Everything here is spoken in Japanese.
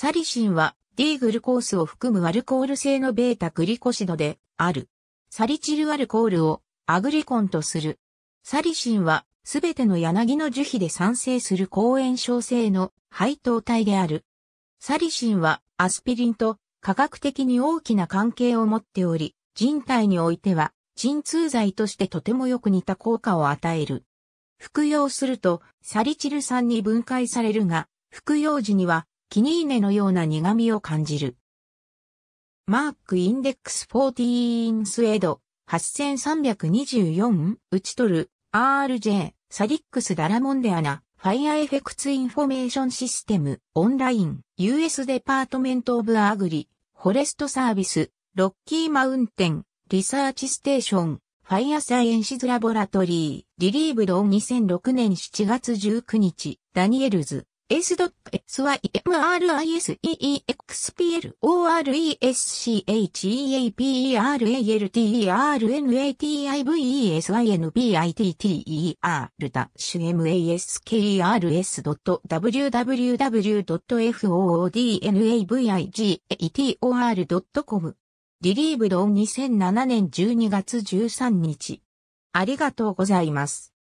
サリシンはディーグルコースを含むアルコール性のベータグリコシドである。サリチルアルコールをアグリコンとする。サリシンはすべての柳の樹皮で産生する抗炎症性の配糖体である。サリシンはアスピリンと科学的に大きな関係を持っており、人体においては鎮痛剤としてとてもよく似た効果を与える。服用するとサリチル酸に分解されるが、服用時にはキニーネのような苦味を感じる。マークインデックス14スウェード 8324? 打ち取る RJ サディックスダラモンデアナファイアエフェクツインフォメーションシステムオンライン US デパートメントオブアグリフォレストサービスロッキーマウンテンリサーチステーションファイアサイエンシズラボラトリーリリーブド2006年7月19日ダニエルズ s s y m r i s e e x p l o r e s c h e a p e r a l t i v e s y n b i t t e r n a t i v e s y n b i t t e r www.foodnavigator.com リリーブド2007年12月13日。ありがとうございます。